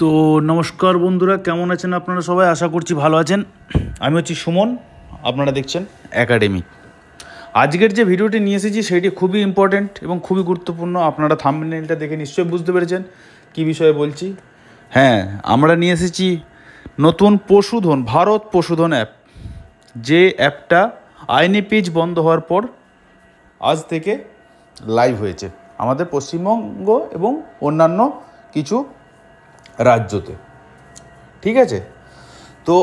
তো নমস্কার বন্ধুরা কেমন আছেন আপনারা সবাই আশা করছি ভালো আছেন আমি হচ্ছি সুমন আপনারা দেখছেন একাডেমি আজকের যে ভিডিওটি নিয়ে এসেছি সেটি খুবই ইম্পর্ট্যান্ট এবং খুবই গুরুত্বপূর্ণ আপনারা থামনেলটা দেখে নিশ্চয়ই বুঝতে পেরেছেন কি বিষয়ে বলছি হ্যাঁ আমরা নিয়ে এসেছি নতুন পশুধন ভারত পশুধন অ্যাপ যে অ্যাপটা আইনি পিচ বন্ধ হওয়ার পর আজ থেকে লাইভ হয়েছে আমাদের পশ্চিমবঙ্গ এবং অন্যান্য কিছু রাজ্যতে ঠিক আছে তো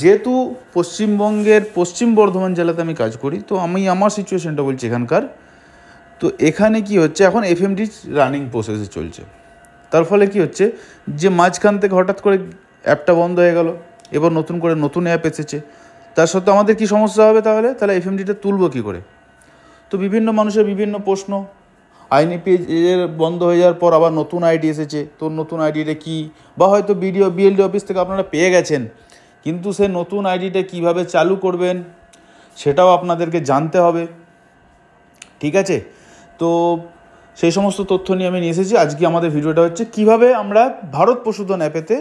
যেহেতু পশ্চিমবঙ্গের পশ্চিম বর্ধমান জেলাতে আমি কাজ করি তো আমি আমার সিচুয়েশানটা বলছি এখানকার তো এখানে কি হচ্ছে এখন এফএমডি রানিং প্রসেসে চলছে তার ফলে কি হচ্ছে যে মাঝখান থেকে হঠাৎ করে অ্যাপটা বন্ধ হয়ে গেল এবার নতুন করে নতুন অ্যাপ এসেছে তার সত্ত্বেও আমাদের কি সমস্যা হবে তাহলে তাহলে এফএমডিটা তুলব কী করে তো বিভিন্ন মানুষের বিভিন্ন প্রশ্ন আইনি পেজের বন্ধ হয়ে যাওয়ার পর আবার নতুন আইডি এসেছে তো নতুন আইডিটা কী বা হয়তো বিডিও বিএলডি অফিস থেকে আপনারা পেয়ে গেছেন কিন্তু সে নতুন আইডিটা কিভাবে চালু করবেন সেটাও আপনাদেরকে জানতে হবে ঠিক আছে তো সেই সমস্ত তথ্য নিয়ে আমি নিয়ে এসেছি আজকে আমাদের ভিডিওটা হচ্ছে কিভাবে আমরা ভারত পশুধন অ্যাপেতে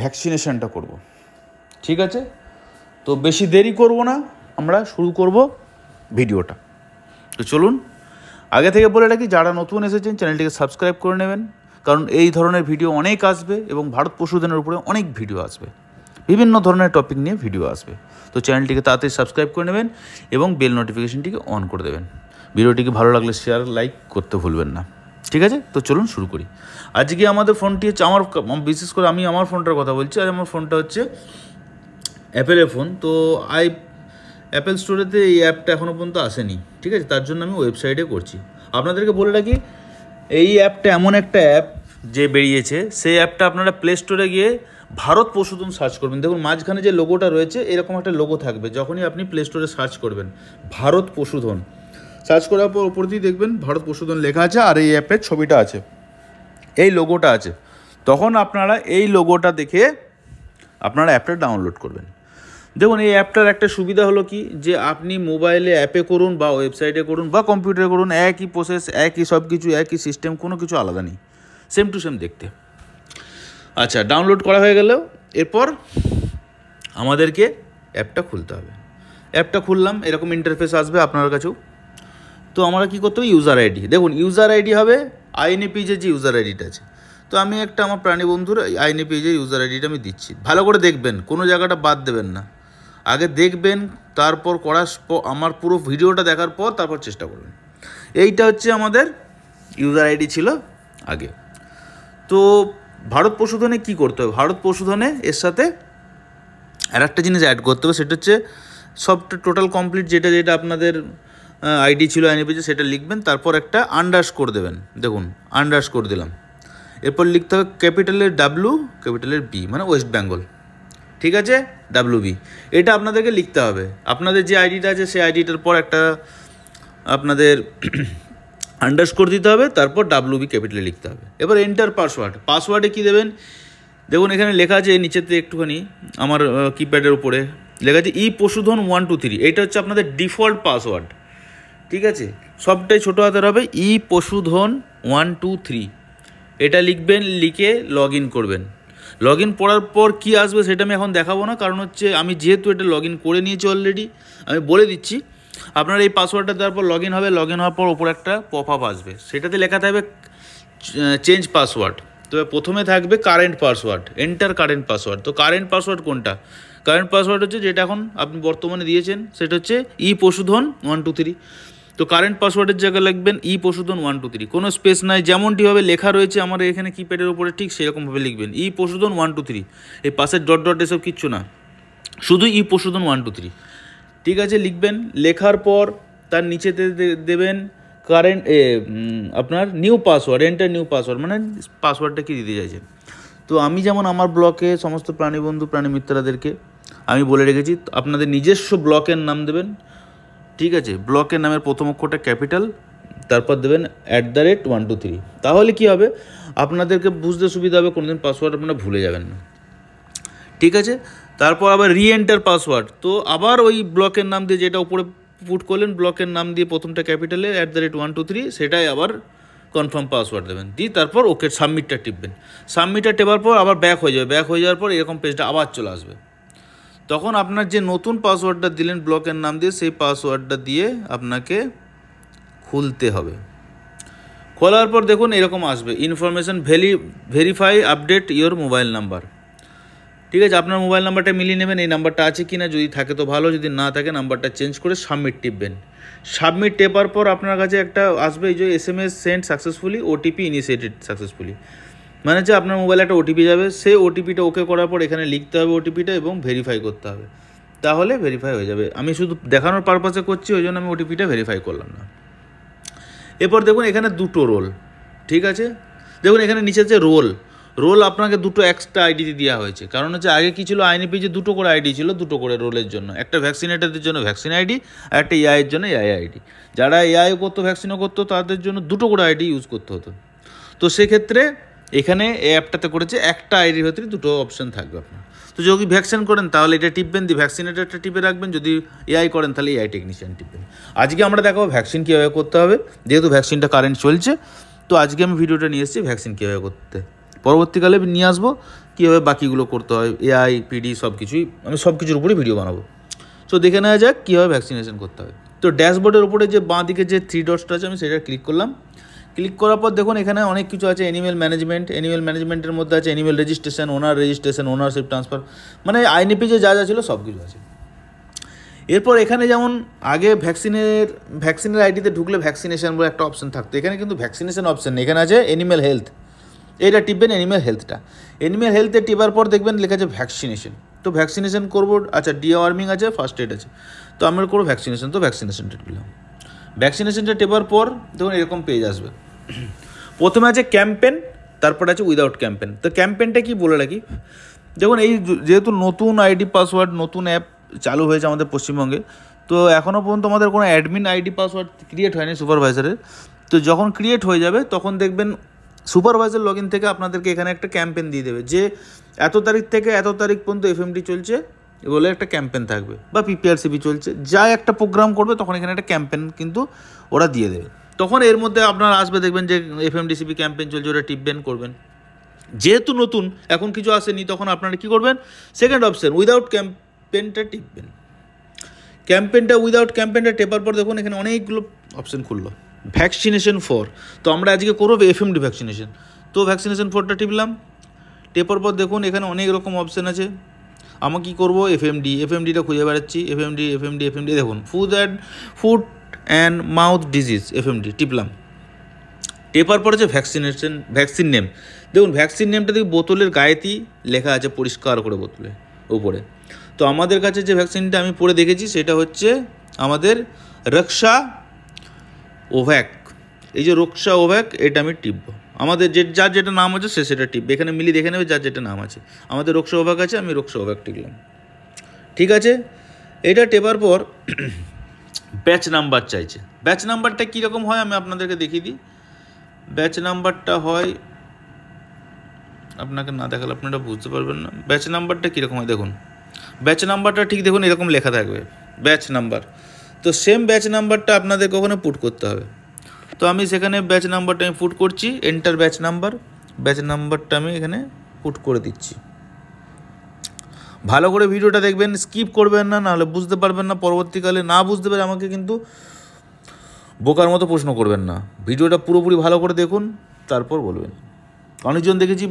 ভ্যাকসিনেশনটা করব। ঠিক আছে তো বেশি দেরি করব না আমরা শুরু করব ভিডিওটা তো চলুন আগে থেকে বলে রাখি যারা নতুন এসেছেন চ্যানেলটিকে সাবস্ক্রাইব করে নেবেন কারণ এই ধরনের ভিডিও অনেক আসবে এবং ভারত পশুধনের উপরে অনেক ভিডিও আসবে বিভিন্ন ধরনের টপিক নিয়ে ভিডিও আসবে তো চ্যানেলটিকে তাড়াতাড়ি সাবস্ক্রাইব করে নেবেন এবং বেল নোটিফিকেশনটিকে অন করে দেবেন ভিডিওটিকে ভালো লাগলে শেয়ার লাইক করতে ভুলবেন না ঠিক আছে তো চলুন শুরু করি আজকে আমাদের ফোনটি হচ্ছে আমার বিশেষ করে আমি আমার ফোনটার কথা বলছি আর আমার ফোনটা হচ্ছে অ্যাপেলের ফোন তো আই অ্যাপেল স্টোরেতে এই অ্যাপটা এখনও পর্যন্ত আসেনি ঠিক আছে তার জন্য আমি ওয়েবসাইটে করছি আপনাদেরকে বলে রাখি এই অ্যাপটা এমন একটা অ্যাপ যে বেরিয়েছে সেই অ্যাপটা আপনারা প্লে স্টোরে গিয়ে ভারত পশুধন সার্চ করবেন দেখুন মাঝখানে যে লোগোটা রয়েছে এরকম একটা লোগো থাকবে যখনই আপনি প্লে স্টোরে সার্চ করবেন ভারত পশুধন সার্চ করার পর ওপর দিয়ে দেখবেন ভারত পশুধন লেখা আছে আর এই অ্যাপের ছবিটা আছে এই লোগোটা আছে তখন আপনারা এই লোগোটা দেখে আপনারা অ্যাপটা ডাউনলোড করবেন দেখুন এই অ্যাপটার একটা সুবিধা হলো কি যে আপনি মোবাইলে অ্যাপে করুন বা ওয়েবসাইটে করুন বা কম্পিউটারে করুন একই প্রসেস একই সব কিছু একই সিস্টেম কোনো কিছু আলাদা নেই সেম টু সেম দেখতে আচ্ছা ডাউনলোড করা হয়ে গেলেও এরপর আমাদেরকে অ্যাপটা খুলতে হবে অ্যাপটা খুললাম এরকম ইন্টারফেস আসবে আপনার কাছেও তো আমরা কী করতে হবে ইউজার আইডি দেখুন ইউজার আইডি হবে আইএনএ পিজে যে ইউজার আইডিটা আছে তো আমি একটা আমার প্রাণী বন্ধুর আইএনএ পেজে ইউজার আইডিটা আমি দিচ্ছি ভালো করে দেখবেন কোনো জায়গাটা বাদ দেবেন না আগে দেখবেন তারপর করার আমার পুরো ভিডিওটা দেখার পর তারপর চেষ্টা করবেন এইটা হচ্ছে আমাদের ইউজার আইডি ছিল আগে তো ভারত পশুধনে কি করতে হবে ভারত পশুধনে এর সাথে আর একটা জিনিস অ্যাড করতে হবে সেটা হচ্ছে সব টোটাল কমপ্লিট যেটা যেটা আপনাদের আইডি ছিল আইনি সেটা লিখবেন তারপর একটা আন্ডারস্কোর দেবেন দেখুন আন্ডারস্কোর দিলাম এরপর লিখতে হবে ক্যাপিটালের ডাব্লু ক্যাপিটালের বি মানে ওয়েস্ট বেঙ্গল ঠিক আছে ডাব্লু বি এটা আপনাদেরকে লিখতে হবে আপনাদের যে আইডিটা আছে সেই আইডিটার পর একটা আপনাদের আন্ডারস্কোর দিতে হবে তারপর ডাব্লু বি ক্যাপিটালে লিখতে হবে এবার এন্টার পাসওয়ার্ড পাসওয়ার্ডে কী দেবেন দেখুন এখানে লেখা আছে নিচেতে একটুখানি আমার কিপ্যাডের উপরে লেখা আছে ই পশুধন ওয়ান টু থ্রি এটা হচ্ছে আপনাদের ডিফল্ট পাসওয়ার্ড ঠিক আছে সবটাই ছোটো হাতের হবে ই পশুধন ওয়ান টু থ্রি এটা লিখবেন লিখে লগ করবেন লগ ইন করার পর কি আসবে সেটা আমি এখন দেখাবো না কারণ হচ্ছে আমি যেহেতু এটা লগ ইন করে নিয়েছি অলরেডি আমি বলে দিচ্ছি আপনার এই পাসওয়ার্ডটা দেওয়ার পর লগ ইন হবে লগ ইন হওয়ার পর ওপর একটা পপ আপ আসবে সেটাতে লেখা থাকবে চেঞ্জ পাসওয়ার্ড তবে প্রথমে থাকবে current password enter current password তো কারেন্ট পাসওয়ার্ড কোনটা কারেন্ট পাসওয়ার্ড হচ্ছে যেটা এখন আপনি বর্তমানে দিয়েছেন সেটা হচ্ছে E Pashudhan one two three তো কারেন্ট পাসওয়ার্ডের জায়গায় লিখবেন E Pashudhan one two three কোনো স্পেস নাই যেমনটিভাবে লেখা রয়েছে আমার এখানে কিপ্যাডের উপরে ঠিক সেরকমভাবে লিখবেন E Pashudhan one two three এই পাশের ডট ডট এসব কিচ্ছু না শুধু ই পশুধন ওয়ান টু থ্রি ঠিক আছে লিখবেন লেখার পর তার নিচেতে দেবেন কারেন্ট আপনার new password enter new password মানে পাসওয়ার্ডটা কি দিতে চাইছেন তো আমি যেমন আমার ব্লকে সমস্ত প্রাণীবন্ধু প্রাণী মিত্রাদেরকে আমি বলে রেখেছি আপনাদের নিজস্ব ব্লকের নাম দেবেন ঠিক আছে ব্লকের নামের প্রথম অক্ষরটা ক্যাপিটাল তারপর দেবেন at the rate one two three তাহলে কী হবে আপনাদেরকে বুঝতে সুবিধা হবে কোনোদিন পাসওয়ার্ড আপনারা ভুলে যাবেন না ঠিক আছে তারপর আবার রি এন্টার পাসওয়ার্ড তো আবার ওই ব্লকের নাম দিয়ে যেটা উপরে পুট করলেন ব্লকের নাম দিয়ে প্রথমটা ক্যাপিটালে at the rate one two three সেটাই আবার কনফার্ম পাসওয়ার্ড দেবেন দিয়ে তারপর ওকে সাবমিটটা টিপবেন সাবমিটটা টেপার পর আবার ব্যাক হয়ে যাবে ব্যাক হয়ে যাওয়ার পর এরকম পেজটা আবার চলে আসবে তখন আপনার যে নতুন পাসওয়ার্ডটা দিলেন ব্লকের নাম দিয়ে সেই পাসওয়ার্ডটা দিয়ে আপনাকে খুলতে হবে খোলার পর দেখুন এরকম আসবে information valid verify update your mobile number ঠিক আছে আপনার মোবাইল নাম্বারটা মিলিয়ে নেবেন এই নাম্বারটা আছে কি না যদি থাকে তো ভালো যদি না থাকে নাম্বারটা চেঞ্জ করে সাবমিট টিপবেন সাবমিট টেপার পর আপনার কাছে একটা আসবে এই যে S M S send successfully OTP initiated successfully মানে হচ্ছে আপনার মোবাইলে একটা ওটিপি যাবে সে ওটিপিটা ওকে করার পর এখানে লিখতে হবে ওটিপিটা এবং ভেরিফাই করতে হবে তাহলে ভেরিফাই হয়ে যাবে আমি শুধু দেখানোর পারপাসে করছি ওই জন্য আমি ওটিপিটা ভেরিফাই করলাম না এরপর দেখুন এখানে দুটো রোল ঠিক আছে দেখুন এখানে নিচে যে রোল রোল আপনাকে দুটো এক্সট্রা আইডি দেওয়া হয়েছে কারণ হচ্ছে আগে কী ছিল আইনপি যে দুটো করে আইডি ছিল দুটো করে রোলের জন্য একটা ভ্যাকসিনেটারদের জন্য ভ্যাকসিন আইডি আর একটা এআইয়ের জন্য এআই আইডি যারা এআই করতো ভ্যাকসিনও করতো তাদের জন্য দুটো করে আইডি ইউজ করতে হতো তো সেক্ষেত্রে এখানে এই অ্যাপটাতে করেছে একটা আইডির ভেতরে দুটো অপশান থাকবে আপনার তো যদি ভ্যাকসিন করেন তাহলে এটা টিপবেন দি ভ্যাকসিনেটারটা টিপে রাখবেন যদি এআই করেন তাহলে এআই টেকনিশিয়ান টিপবেন আজকে আমরা দেখাবো ভ্যাকসিন কীভাবে করতে হবে যেহেতু ভ্যাকসিনটা কারেন্ট চলছে তো আজকে আমি ভিডিওটা নিয়ে এসেছি ভ্যাকসিন কীভাবে করতে পরবর্তীকালে নিয়ে আসবো কীভাবে বাকিগুলো করতে হয় এআই পিডি সব কিছুই আমি সব কিছুর উপরে ভিডিও বানাবো তো দেখে নেওয়া যাক কীভাবে ভ্যাকসিনেশন করতে হবে তো ড্যাশবোর্ডের উপরে যে বাঁ দিকে যে থ্রি ডটসটা আছে আমি সেটা ক্লিক করলাম ক্লিক করার পর দেখুন এখানে অনেক কিছু আছে অ্যানিমেল ম্যানেজমেন্ট অ্যানিমেল ম্যানেজমেন্টের মধ্যে আছে animal registration owner registration ownership transfer মানে আইনিপি যে যা যা ছিল সব কিছু আছে এরপর এখানে যেমন আগে ভ্যাকসিনের ভ্যাকসিনের আইডিতে ঢুকলে ভ্যাকসিনেশন বলে একটা অপশন থাকতো এখানে কিন্তু ভ্যাকসিনেশন অপশন নেই এখানে আছে অ্যানিমেল হেলথ এটা টিপবেন অ্যানিমেল হেলথটা অ্যানিমেল হেলথে টিপার পর দেখবেন লেখা আছে ভ্যাকসিনেশন তো ভ্যাকসিনেশন করবো আচ্ছা ডিওয়ার্মিং আছে ফার্স্ট এড আছে তো আমরা করবো ভ্যাকসিনেশন তো ভ্যাকসিনেশনটা টিপলাম ভ্যাকসিনেশনটা টেপার পর দেখুন এরকম পেজ আসবে প্রথমে আছে ক্যাম্পেন তারপরে আছে উইদাউট ক্যাম্পেন তো ক্যাম্পেনটা কি বলে রাখি দেখুন এই যেহেতু নতুন আইডি পাসওয়ার্ড নতুন অ্যাপ চালু হয়েছে আমাদের পশ্চিমবঙ্গে তো এখনও পর্যন্ত আমাদের কোনো অ্যাডমিন আইডি পাসওয়ার্ড ক্রিয়েট হয়নি সুপারভাইজারের তো যখন ক্রিয়েট হয়ে যাবে তখন দেখবেন সুপারভাইজার লগ ইন থেকে আপনাদেরকে এখানে একটা ক্যাম্পেন দিয়ে দেবে যে এত তারিখ থেকে এত তারিখ পর্যন্ত এফ চলছে বলে একটা ক্যাম্পেন থাকবে বা পিপিআরসিপি চলছে যা একটা প্রোগ্রাম করবে তখন এখানে একটা ক্যাম্পেন কিন্তু ওরা দিয়ে দেবে তখন এর মধ্যে আপনারা আসবে দেখবেন যে এফ এমডিসিপি ক্যাম্পেইন চলছে ওটা টিপবেন করবেন যেহেতু নতুন এখন কিছু আসেনি তখন আপনারা কী করবেন সেকেন্ড অপশান উইদাউট ক্যাম্পেনটা টিপবেন ক্যাম্পেনটা উইদাউট ক্যাম্পেনটা টেপার পর দেখুন এখানে অনেকগুলো অপশান খুললো ভ্যাকসিনেশন ফর তো আমরা আজকে করবো এফএমডি ভ্যাকসিনেশন তো ভ্যাকসিনেশন ফরটা টিপলাম টেপার পর দেখুন এখানে অনেক রকম অপশান আছে আমি কী করবো এফএমডি এফএমডিটা খুঁজে বেড়াচ্ছি F F MD F MD দেখুন food and food and mouth disease FMD টিপলাম টেপার পরে যে ভ্যাকসিনেশন ভ্যাকসিন নেম দেখুন ভ্যাকসিন নেমটা দেখি বোতলের গায়েতেই লেখা আছে পরিষ্কার করে বোতলে উপরে তো আমাদের কাছে যে ভ্যাকসিনটা আমি পড়ে দেখেছি সেটা হচ্ছে আমাদের রক্সা ওভ্যাক এই যে রক্সা ওভ্যাক এটা আমি টিপব আমাদের যে যার যেটা নাম আছে সে সেটা টিপবে এখানে মিলি দেখে নেবে যার যেটা নাম আছে আমাদের রক্ষা ওভ্যাক আছে আমি রক্ষা ওভ্যাক টিকলাম ঠিক আছে এটা টেপার পর ব্যাচ নাম্বার চাইছে ব্যাচ নাম্বারটা কীরকম হয় আমি আপনাদেরকে দেখিয়ে দিই ব্যাচ নাম্বারটা হয় আপনাকে না দেখালে আপনারা বুঝতে পারবেন না ব্যাচ নাম্বারটা কীরকম হয় দেখুন ব্যাচ নাম্বারটা ঠিক দেখুন এরকম লেখা থাকবে ব্যাচ নাম্বার তো সেম ব্যাচ নাম্বারটা আপনাদেরকে ওখানে পুট করতে হবে তো আমি সেখানে ব্যাচ নাম্বারটা আমি পুট করছি এন্টার ব্যাচ নাম্বার ব্যাচ নাম্বারটা আমি এখানে পুট করে দিচ্ছি ভালো করে ভিডিওটা দেখবেন স্কিপ করবেন না নাহলে বুঝতে পারবেন না পরবর্তীকালে না বুঝতে পারে আমাকে কিন্তু বোকার মতো প্রশ্ন করবেন না ভিডিওটা পুরোপুরি ভালো করে দেখুন তারপর বলবেন অনেকজন দেখেছি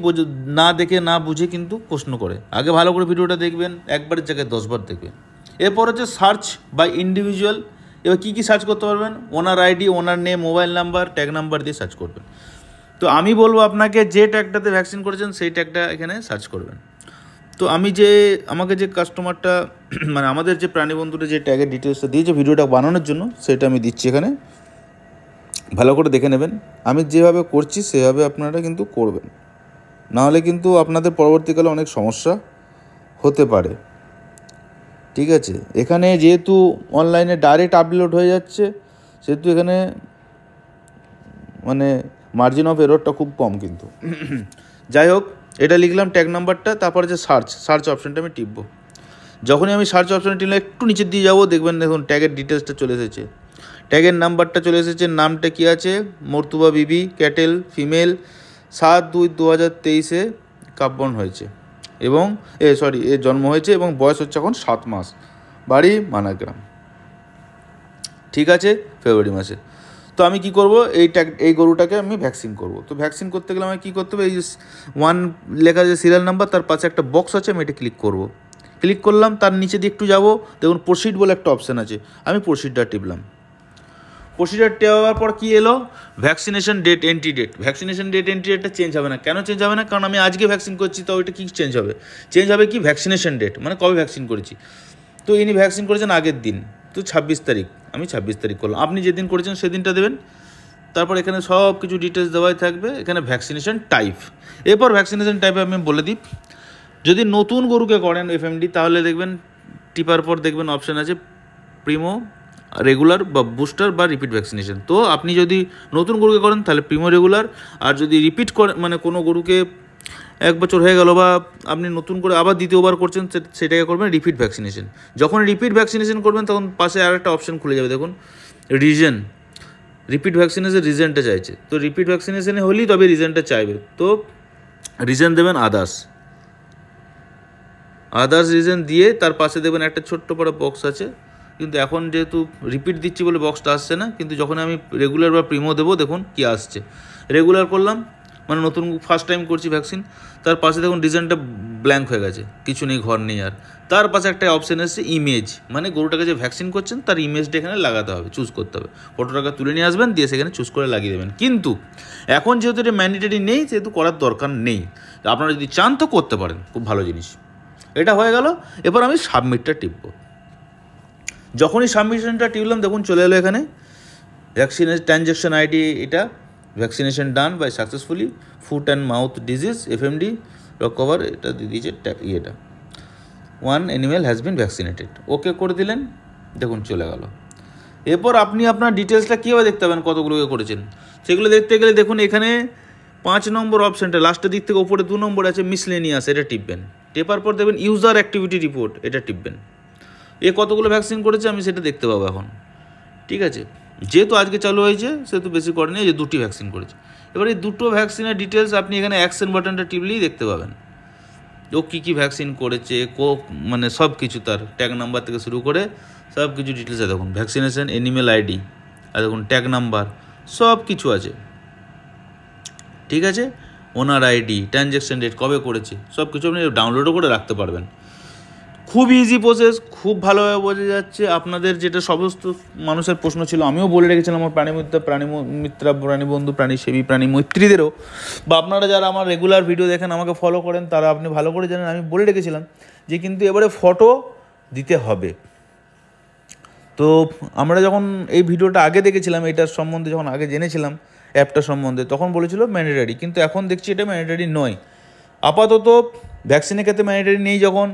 না দেখে না বুঝে কিন্তু প্রশ্ন করে আগে ভালো করে ভিডিওটা দেখবেন একবারের জায়গায় দশবার দেখবেন এরপর হচ্ছে সার্চ বাই ইন্ডিভিজুয়াল এবার কী কী সার্চ করতে পারবেন owner ID owner name mobile number tag number দিয়ে সার্চ করবেন তো আমি বলবো আপনাকে যে ট্যাগটাতে ভ্যাকসিন করেছেন সেই ট্যাগটা এখানে সার্চ করবেন তো আমি যে আমাকে যে কাস্টমারটা মানে আমাদের যে প্রাণী যে ট্যাগের ডিটেলসটা দিয়েছে ভিডিওটা বানানোর জন্য সেটা আমি দিচ্ছি এখানে ভালো করে দেখে নেবেন আমি যেভাবে করছি সেভাবে আপনারা কিন্তু করবেন নাহলে কিন্তু আপনাদের পরবর্তীকালে অনেক সমস্যা হতে পারে ঠিক আছে এখানে যেহেতু অনলাইনে ডাইরেক্ট আপলোড হয়ে যাচ্ছে সেহেতু এখানে মানে মার্জিন অফ এররটা খুব কম কিন্তু যাই হোক এটা লিখলাম ট্যাগ নাম্বারটা তারপরে যে সার্চ সার্চ অপশানটা আমি টিপবো যখনই আমি সার্চ অপশানে টিপলাম একটু নিচের দিয়ে যাবো দেখবেন দেখুন ট্যাগের ডিটেলসটা চলে এসেছে ট্যাগের নাম্বারটা চলে এসেছে নামটা কি আছে মর্তুবা বিবি ক্যাটেল ফিমেল সাত দুই দু হাজার তেইশে কাব্যন হয়েছে এবং এ সরি এ জন্ম হয়েছে এবং বয়স হচ্ছে এখন সাত মাস বাড়ি মানাগ্রাম ঠিক আছে ফেব্রুয়ারি মাসে তো আমি কি করব এই এই গরুটাকে আমি ভ্যাকসিন করব তো ভ্যাকসিন করতে গেলে আমি কী করতে হবে এই ওয়ান লেখা যে সিরিয়াল নাম্বার তার পাশে একটা বক্স আছে আমি এটা ক্লিক করব ক্লিক করলাম তার নিচে দিয়ে একটু যাব দেখুন প্রসিড বলে একটা অপশান আছে আমি প্রসিডটা টিপলাম প্রসিডার টেওয়ার পর কি এলো vaccination date entry date vaccination date entry ডেটটা চেঞ্জ হবে না কেন চেঞ্জ হবে না কারণ আমি আজকে ভ্যাকসিন করছি তো ওইটা কী চেঞ্জ হবে চেঞ্জ হবে কি ভ্যাকসিনেশন ডেট মানে কবে ভ্যাকসিন করেছি তো ইনি ভ্যাকসিন করেছেন আগের দিন তো ছাব্বিশ তারিখ আমি ছাব্বিশ তারিখ করলাম আপনি যেদিন করেছেন সেদিনটা দেবেন তারপর এখানে সব কিছু ডিটেলস দেওয়াই থাকবে এখানে ভ্যাকসিনেশন টাইপ এরপর ভ্যাকসিনেশন টাইপে আমি বলে দিই যদি নতুন গরুকে করেন এফএমডি তাহলে দেখবেন টিপার পর দেখবেন অপশান আছে প্রিমো রেগুলার বা বুস্টার বা রিপিট ভ্যাকসিনেশন তো আপনি যদি নতুন গরুকে করেন তাহলে প্রিমো রেগুলার আর যদি রিপিট করে মানে কোনো গরুকে এক বছর হয়ে গেল বা আপনি নতুন করে আবার দ্বিতীয়বার করছেন সেটাকে করবেন রিপিট ভ্যাকসিনেশন যখন রিপিট ভ্যাকসিনেশন করবেন তখন পাশে আর একটা অপশন খুলে যাবে দেখুন রিজন রিপিট ভ্যাকসিনেশন রিজেনটা চাইছে তো রিপিট ভ্যাকসিনেশনে হলেই তবে রিজেনটা চাইবে তো রিজন দেবেন আদার্স আদার্স রিজন দিয়ে তার পাশে দেবেন একটা ছোট্ট বড় বক্স আছে কিন্তু এখন যেহেতু রিপিট দিচ্ছি বলে বক্সটা আসছে না কিন্তু যখন আমি রেগুলার বা প্রিমো দেবো দেখুন কি আসছে রেগুলার করলাম মানে নতুন ফার্স্ট টাইম করছি ভ্যাকসিন তার পাশে দেখুন ডিজাইনটা ব্ল্যাঙ্ক হয়ে গেছে কিছু নেই ঘর নেই আর তার পাশে একটা অপশান এসেছে ইমেজ মানে গরুটাকে যে ভ্যাকসিন করছেন তার ইমেজটা এখানে লাগাতে হবে চুজ করতে হবে ফটোটাকে তুলে নিয়ে আসবেন দিয়ে সেখানে চুজ করে লাগিয়ে দেবেন কিন্তু এখন যেহেতু এটা ম্যান্ডেটারি নেই সেহেতু করার দরকার নেই আপনারা যদি চান তো করতে পারেন খুব ভালো জিনিস এটা হয়ে গেল এবার আমি সাবমিটটা টিপব যখনই সাবমিশনটা টিপলাম দেখুন চলে এলো এখানে ভ্যাকসিনের ট্রানজ্যাকশন আইডি এটা vaccination done by successfully foot and mouth disease FMD D cover এটা দিয়ে দিয়েছে ইয়েটা one animal has been vaccinated okay করে দিলেন দেখুন চলে গেল এরপর আপনি আপনার ডিটেলসটা কীভাবে দেখতে পাবেন কতগুলোকে করেছেন সেগুলো দেখতে গেলে দেখুন এখানে পাঁচ নম্বর অপশানটা লাস্টের দিক থেকে ওপরে দু নম্বর আছে মিসলেনিয়াস এটা টিপবেন টেপার পর দেবেন ইউজার অ্যাক্টিভিটি রিপোর্ট এটা টিপবেন এ কতগুলো ভ্যাকসিন করেছে আমি সেটা দেখতে পাবো এখন ঠিক আছে যেহেতু আজকে চালু হয়েছে সেহেতু বেশি করেনি যে দুটি ভ্যাকসিন করেছে এবার এই দুটো ভ্যাকসিনের ডিটেলস আপনি এখানে অ্যাকশন বাটনটা টিপলেই দেখতে পাবেন ও কী কী ভ্যাকসিন করেছে কো মানে সব কিছু তার ট্যাগ নাম্বার থেকে শুরু করে সব কিছু ডিটেলস আছে দেখুন ভ্যাকসিনেশন এনিমেল আইডি আর দেখুন ট্যাগ নাম্বার সব কিছু আছে ঠিক আছে ওনার আইডি ট্রানজ্যাকশন ডেট কবে করেছে সব কিছু আপনি ডাউনলোডও করে রাখতে পারবেন খুব ইজি প্রসেস খুব ভালোভাবে বোঝা যাচ্ছে আপনাদের যেটা সমস্ত মানুষের প্রশ্ন ছিল আমিও বলে রেখেছিলাম আমার প্রাণী মিত্র প্রাণী মিত্রা প্রাণী বন্ধু প্রাণী সেবী প্রাণী মৈত্রীদেরও বা আপনারা যারা আমার রেগুলার ভিডিও দেখেন আমাকে ফলো করেন তারা আপনি ভালো করে জানেন আমি বলে রেখেছিলাম যে কিন্তু এবারে ফটো দিতে হবে তো আমরা যখন এই ভিডিওটা আগে দেখেছিলাম এটার সম্বন্ধে যখন আগে জেনেছিলাম অ্যাপটা সম্বন্ধে তখন বলেছিল ম্যান্ডেটারি কিন্তু এখন দেখছি এটা ম্যান্ডেটারি নয় আপাতত ভ্যাকসিনের ক্ষেত্রে ম্যান্ডেটারি নেই যখন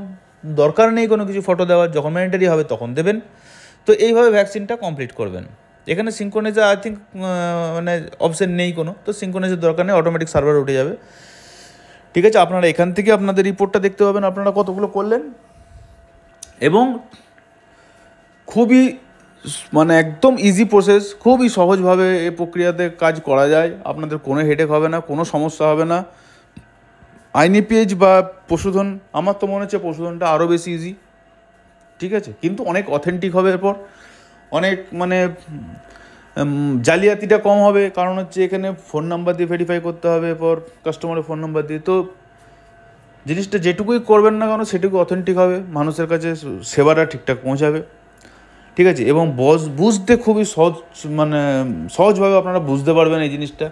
দরকার নেই কোনো কিছু ফটো দেওয়ার যখন ম্যান্ডেটারি হবে তখন দেবেন তো এইভাবে ভ্যাকসিনটা কমপ্লিট করবেন এখানে সিঙ্কোনাইজার আই থিঙ্ক মানে অপশান নেই কোনো তো সিঙ্কোনাইজার দরকার নেই অটোমেটিক সার্ভার উঠে যাবে ঠিক আছে আপনারা এখান থেকে আপনাদের রিপোর্টটা দেখতে পাবেন আপনারা কতগুলো করলেন এবং খুবই মানে একদম ইজি প্রসেস খুবই সহজভাবে এই প্রক্রিয়াতে কাজ করা যায় আপনাদের কোনো হেডেক হবে না কোনো সমস্যা হবে না আইনি পেজ বা পশুধন আমার তো মনে হচ্ছে পশুধনটা আরও বেশি ইজি ঠিক আছে কিন্তু অনেক অথেন্টিক হবে এরপর অনেক মানে জালিয়াতিটা কম হবে কারণ হচ্ছে এখানে ফোন নাম্বার দিয়ে ভেরিফাই করতে হবে এরপর কাস্টমারের ফোন নাম্বার দিয়ে তো জিনিসটা যেটুকুই করবেন না কেন সেটুকু অথেন্টিক হবে মানুষের কাছে সেবাটা ঠিকঠাক পৌঁছাবে ঠিক আছে এবং বস বুঝতে খুবই সহজ মানে সহজভাবে আপনারা বুঝতে পারবেন এই জিনিসটা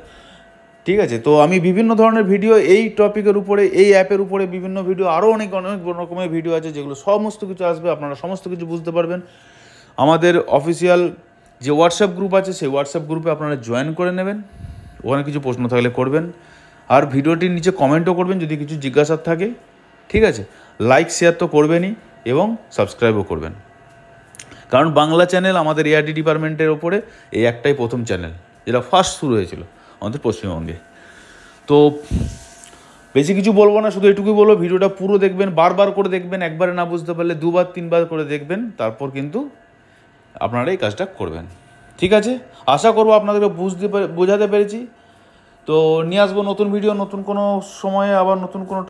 ঠিক আছে তো আমি বিভিন্ন ধরনের ভিডিও এই টপিকের উপরে এই অ্যাপের উপরে বিভিন্ন ভিডিও আরও অনেক অনেক রকমের ভিডিও আছে যেগুলো সমস্ত কিছু আসবে আপনারা সমস্ত কিছু বুঝতে পারবেন আমাদের অফিসিয়াল যে হোয়াটসঅ্যাপ গ্রুপ আছে সেই হোয়াটসঅ্যাপ গ্রুপে আপনারা জয়েন করে নেবেন ওখানে কিছু প্রশ্ন থাকলে করবেন আর ভিডিওটির নিচে কমেন্টও করবেন যদি কিছু জিজ্ঞাসা থাকে ঠিক আছে লাইক শেয়ার তো করবেনই এবং সাবস্ক্রাইবও করবেন কারণ বাংলা চ্যানেল আমাদের এআরডি ডিপার্টমেন্টের ওপরে এই একটাই প্রথম চ্যানেল যেটা ফার্স্ট শুরু হয়েছিল আমাদের পশ্চিমবঙ্গে তো বেশি কিছু বলবো না শুধু এটুকুই বলবো ভিডিওটা পুরো দেখবেন বারবার করে দেখবেন একবারে না বুঝতে পারলে দুবার তিনবার করে দেখবেন তারপর কিন্তু আপনারা এই কাজটা করবেন ঠিক আছে আশা করবো আপনাদেরকে বুঝতে বোঝাতে পেরেছি তো নিয়ে আসবো নতুন ভিডিও নতুন কোনো সময়ে আবার নতুন কোনো